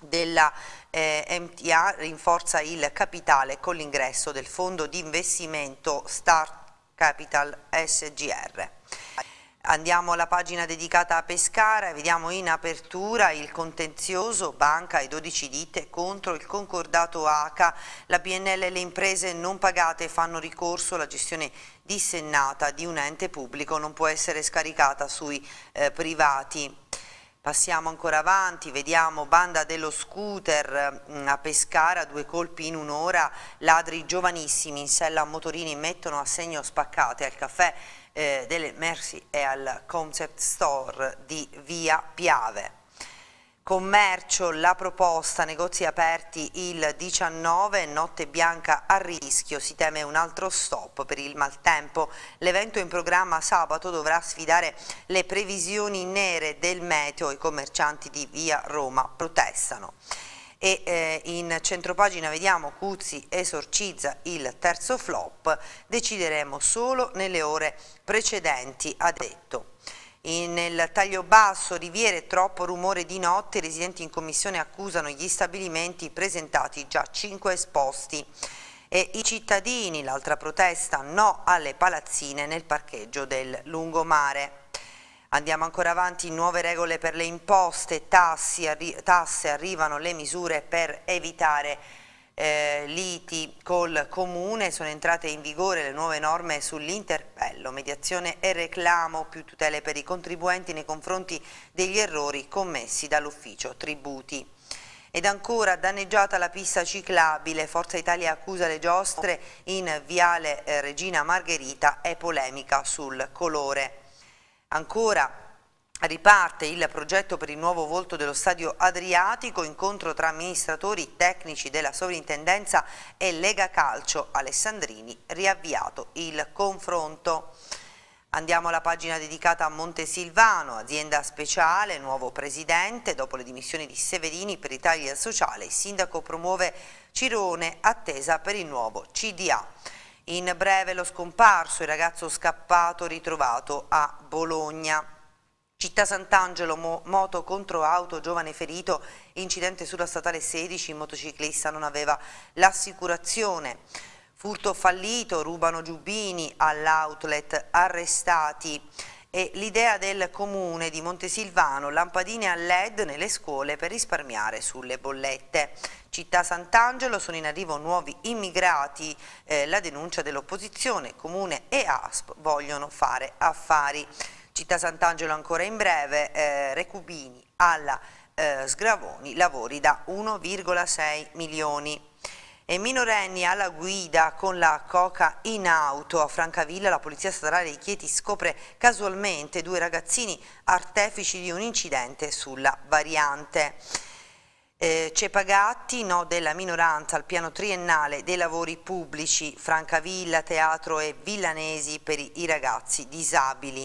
della eh, MTA rinforza il capitale con l'ingresso del fondo di investimento Start Capital SGR. Andiamo alla pagina dedicata a Pescara e vediamo in apertura il contenzioso banca e 12 ditte contro il concordato ACA. La PNL e le imprese non pagate fanno ricorso alla gestione dissennata di un ente pubblico, non può essere scaricata sui eh, privati. Passiamo ancora avanti, vediamo banda dello scooter mm, a Pescara, due colpi in un'ora, ladri giovanissimi in sella a motorini mettono a segno spaccate al caffè eh, delle Mercy e al concept store di Via Piave. Commercio, la proposta, negozi aperti il 19, notte bianca a rischio, si teme un altro stop per il maltempo. L'evento in programma sabato dovrà sfidare le previsioni nere del meteo, i commercianti di via Roma protestano e eh, in centropagina vediamo Cuzzi esorcizza il terzo flop, decideremo solo nelle ore precedenti, ha detto. In, nel taglio basso Riviere troppo rumore di notte, i residenti in commissione accusano gli stabilimenti presentati già 5 esposti e i cittadini, l'altra protesta, no alle palazzine nel parcheggio del lungomare. Andiamo ancora avanti, nuove regole per le imposte, tassi, arri tasse, arrivano le misure per evitare eh, liti col comune, sono entrate in vigore le nuove norme sull'interpello, mediazione e reclamo, più tutele per i contribuenti nei confronti degli errori commessi dall'ufficio tributi. Ed ancora danneggiata la pista ciclabile, Forza Italia accusa le giostre in Viale eh, Regina Margherita e polemica sul colore. Ancora Riparte il progetto per il nuovo volto dello stadio Adriatico, incontro tra amministratori tecnici della sovrintendenza e Lega Calcio Alessandrini, riavviato il confronto. Andiamo alla pagina dedicata a Montesilvano, azienda speciale, nuovo presidente, dopo le dimissioni di Severini per Italia Sociale, il sindaco promuove Cirone, attesa per il nuovo CDA. In breve lo scomparso, il ragazzo scappato ritrovato a Bologna. Città Sant'Angelo, mo moto contro auto, giovane ferito, incidente sulla statale 16, motociclista non aveva l'assicurazione. Furto fallito, rubano giubbini all'outlet, arrestati e l'idea del comune di Montesilvano, lampadine a led nelle scuole per risparmiare sulle bollette. Città Sant'Angelo sono in arrivo nuovi immigrati, eh, la denuncia dell'opposizione, comune e ASP vogliono fare affari. Città Sant'Angelo ancora in breve, eh, Recubini alla eh, Sgravoni, lavori da 1,6 milioni e minorenni alla guida con la coca in auto. A Francavilla la polizia statale di Chieti scopre casualmente due ragazzini artefici di un incidente sulla variante. Eh, Cepagatti, no della minoranza al piano triennale dei lavori pubblici, Francavilla, Teatro e Villanesi per i ragazzi disabili.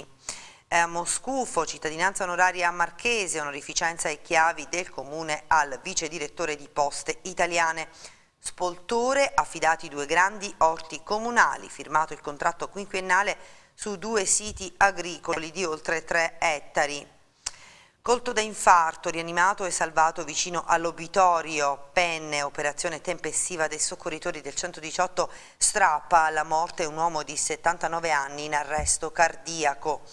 Eh, a Moscufo, cittadinanza onoraria Marchese, onorificenza e chiavi del comune al vice direttore di Poste Italiane. Spoltore affidati due grandi orti comunali, firmato il contratto quinquennale su due siti agricoli di oltre 3 ettari. Colto da infarto, rianimato e salvato vicino all'obitorio, penne, operazione tempestiva dei soccorritori del 118, strappa alla morte un uomo di 79 anni in arresto cardiaco.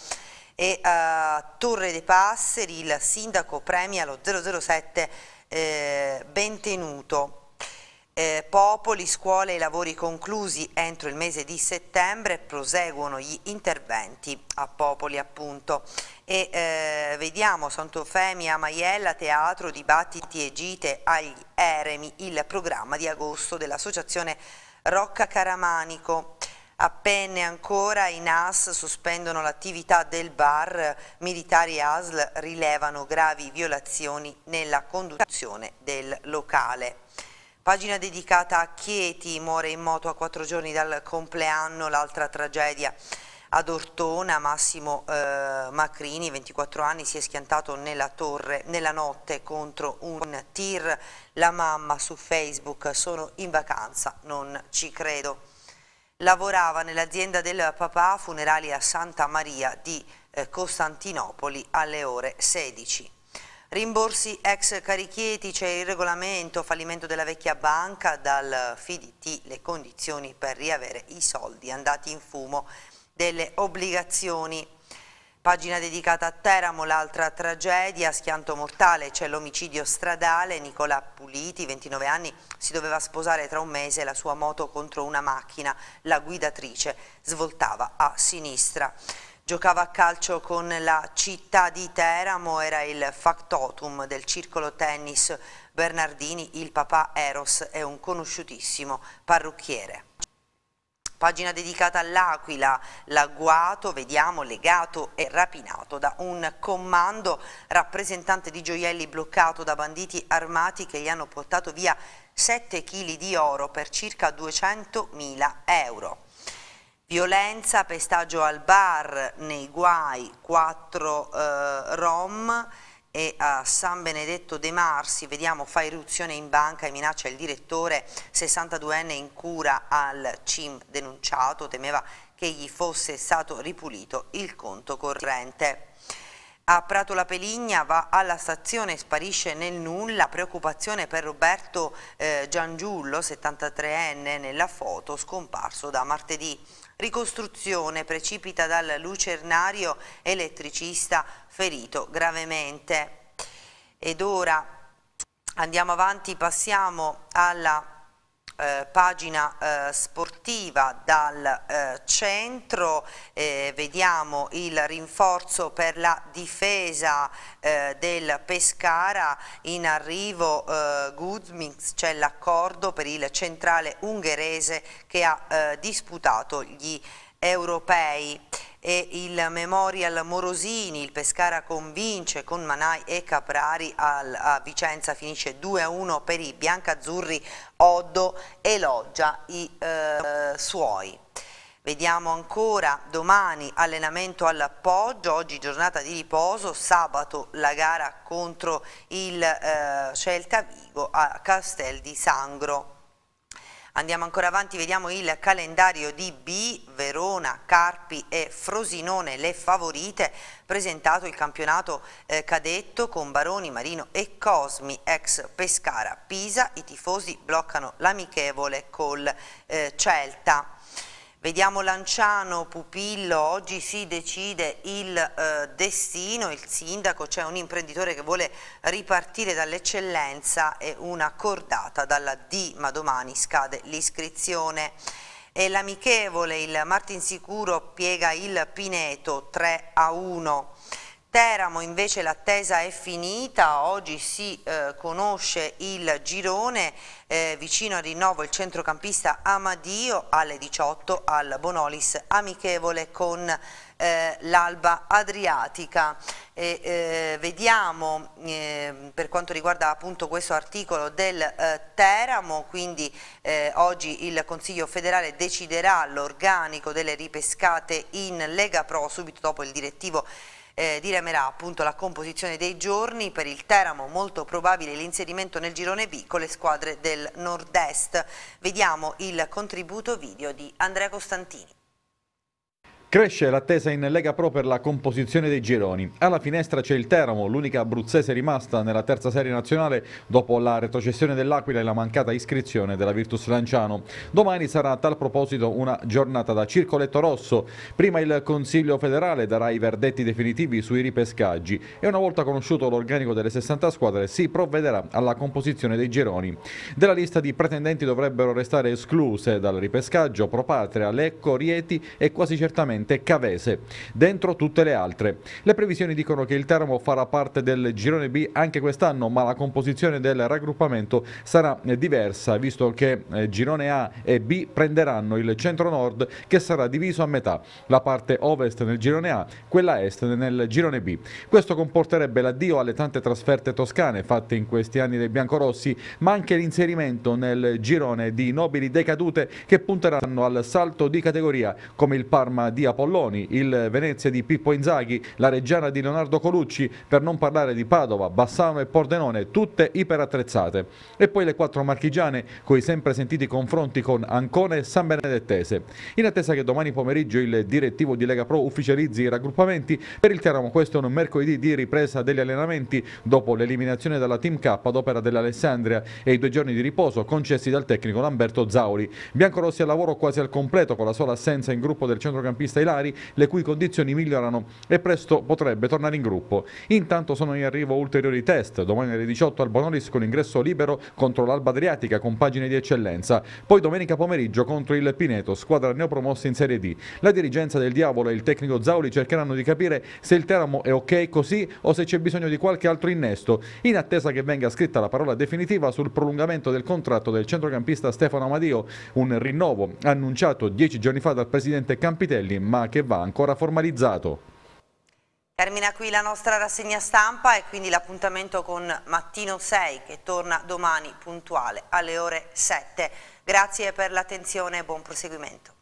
E a eh, Torre dei Passeri il sindaco premia lo 007 eh, Bentenuto eh, popoli, scuole, i lavori conclusi entro il mese di settembre, proseguono gli interventi a Popoli appunto. E eh, vediamo Santofemi, Amaiella, teatro, dibattiti e gite agli eremi, il programma di agosto dell'associazione Rocca Caramanico. appenne ancora i NAS sospendono l'attività del bar, militari ASL rilevano gravi violazioni nella conduzione del locale. Pagina dedicata a Chieti, muore in moto a quattro giorni dal compleanno, l'altra tragedia ad Ortona, Massimo eh, Macrini, 24 anni, si è schiantato nella torre nella notte contro un tir. La mamma su Facebook, sono in vacanza, non ci credo. Lavorava nell'azienda del papà, funerali a Santa Maria di eh, Costantinopoli alle ore 16. Rimborsi ex carichieti, c'è il regolamento, fallimento della vecchia banca, dal FIDT le condizioni per riavere i soldi andati in fumo delle obbligazioni. Pagina dedicata a Teramo, l'altra tragedia, schianto mortale, c'è l'omicidio stradale, Nicola Puliti, 29 anni, si doveva sposare tra un mese la sua moto contro una macchina, la guidatrice svoltava a sinistra. Giocava a calcio con la città di Teramo, era il factotum del circolo tennis Bernardini, il papà Eros è un conosciutissimo parrucchiere. Pagina dedicata all'Aquila, l'agguato, vediamo, legato e rapinato da un comando rappresentante di gioielli bloccato da banditi armati che gli hanno portato via 7 kg di oro per circa 200.000 euro. Violenza, pestaggio al bar, nei guai, quattro eh, rom e a San Benedetto De Marsi, vediamo, fa irruzione in banca e minaccia il direttore 62enne in cura al CIM denunciato, temeva che gli fosse stato ripulito il conto corrente. A Prato la Peligna va alla stazione sparisce nel nulla, preoccupazione per Roberto eh, Giangiullo, 73enne, nella foto scomparso da martedì ricostruzione precipita dal lucernario elettricista ferito gravemente. Ed ora andiamo avanti, passiamo alla eh, pagina eh, sportiva dal eh, centro eh, vediamo il rinforzo per la difesa eh, del Pescara in arrivo eh, Guzmix c'è l'accordo per il centrale ungherese che ha disputato gli europei e il Memorial Morosini, il Pescara convince con Manai e Caprari al, a Vicenza finisce 2-1 per i biancazzurri Oddo elogia i eh, suoi. Vediamo ancora domani allenamento all'appoggio, oggi giornata di riposo, sabato la gara contro il eh, Celta Vigo a Castel di Sangro. Andiamo ancora avanti, vediamo il calendario di B, Verona, Carpi e Frosinone, le favorite, presentato il campionato eh, cadetto con Baroni, Marino e Cosmi, ex Pescara, Pisa, i tifosi bloccano l'amichevole col eh, Celta. Vediamo Lanciano, Pupillo, oggi si decide il eh, destino, il sindaco, c'è cioè un imprenditore che vuole ripartire dall'eccellenza e una cordata dalla D, ma domani scade l'iscrizione. E l'amichevole, il Martin piega il Pineto 3 a 1. Teramo invece l'attesa è finita, oggi si eh, conosce il girone eh, vicino al rinnovo il centrocampista Amadio alle 18 al Bonolis amichevole con eh, l'Alba Adriatica. E, eh, vediamo ehm, per quanto riguarda appunto questo articolo del eh, Teramo, quindi eh, oggi il Consiglio federale deciderà l'organico delle ripescate in Lega Pro subito dopo il direttivo eh, diramerà appunto la composizione dei giorni per il Teramo, molto probabile l'inserimento nel girone B con le squadre del nord-est. Vediamo il contributo video di Andrea Costantini. Cresce l'attesa in Lega Pro per la composizione dei gironi. Alla finestra c'è il Teramo, l'unica abruzzese rimasta nella terza serie nazionale dopo la retrocessione dell'Aquila e la mancata iscrizione della Virtus Lanciano. Domani sarà a tal proposito una giornata da circoletto rosso. Prima il Consiglio federale darà i verdetti definitivi sui ripescaggi e una volta conosciuto l'organico delle 60 squadre si provvederà alla composizione dei gironi. Della lista di pretendenti dovrebbero restare escluse dal ripescaggio Pro Patria, Lecco, Rieti e quasi certamente prevalentemente cavese, dentro tutte le altre. Le previsioni dicono che il Teramo farà parte del girone B anche quest'anno, ma la composizione del raggruppamento sarà diversa, visto che eh, girone A e B prenderanno il centro-nord che sarà diviso a metà, la parte ovest nel girone A, quella est nel girone B. Questo comporterebbe l'addio alle tante trasferte toscane fatte in questi anni dai biancorossi, ma anche l'inserimento nel girone di nobili decadute che punteranno al salto di categoria come il Parma di Apollo. Apolloni, il Venezia di Pippo Inzaghi, la Reggiana di Leonardo Colucci, per non parlare di Padova, Bassano e Pordenone, tutte iperattrezzate. E poi le quattro marchigiane, coi sempre sentiti confronti con Ancona e San Benedettese. In attesa che domani pomeriggio il direttivo di Lega Pro ufficializzi i raggruppamenti, per il Teramo questo è un mercoledì di ripresa degli allenamenti dopo l'eliminazione dalla Team K ad opera dell'Alessandria e i due giorni di riposo concessi dal tecnico Lamberto Zauri. Biancorossi al lavoro quasi al completo con la sola assenza in gruppo del centrocampista Ilari, le cui condizioni migliorano e presto potrebbe tornare in gruppo. Intanto sono in arrivo ulteriori test, domani alle 18 al Bonolis con ingresso libero contro l'Alba Adriatica con pagine di eccellenza, poi domenica pomeriggio contro il Pineto, squadra neopromossa in Serie D. La dirigenza del Diavolo e il tecnico Zauli cercheranno di capire se il Teramo è ok così o se c'è bisogno di qualche altro innesto, in attesa che venga scritta la parola definitiva sul prolungamento del contratto del centrocampista Stefano Amadio, un rinnovo annunciato dieci giorni fa dal presidente Campitelli, ma che va ancora formalizzato. Termina qui la nostra rassegna stampa e quindi l'appuntamento con Mattino 6 che torna domani puntuale alle ore 7. Grazie per l'attenzione e buon proseguimento.